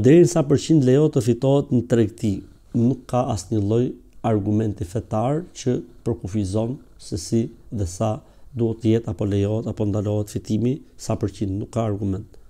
deri sa përqind lejo të fitohet në tregti, nuk ka asnjë lloj argumenti fetar që përkufizon se si dhe sa duhet të jetë apo lejohet apo ndalohet fitimi sa përqind nuk ka argument.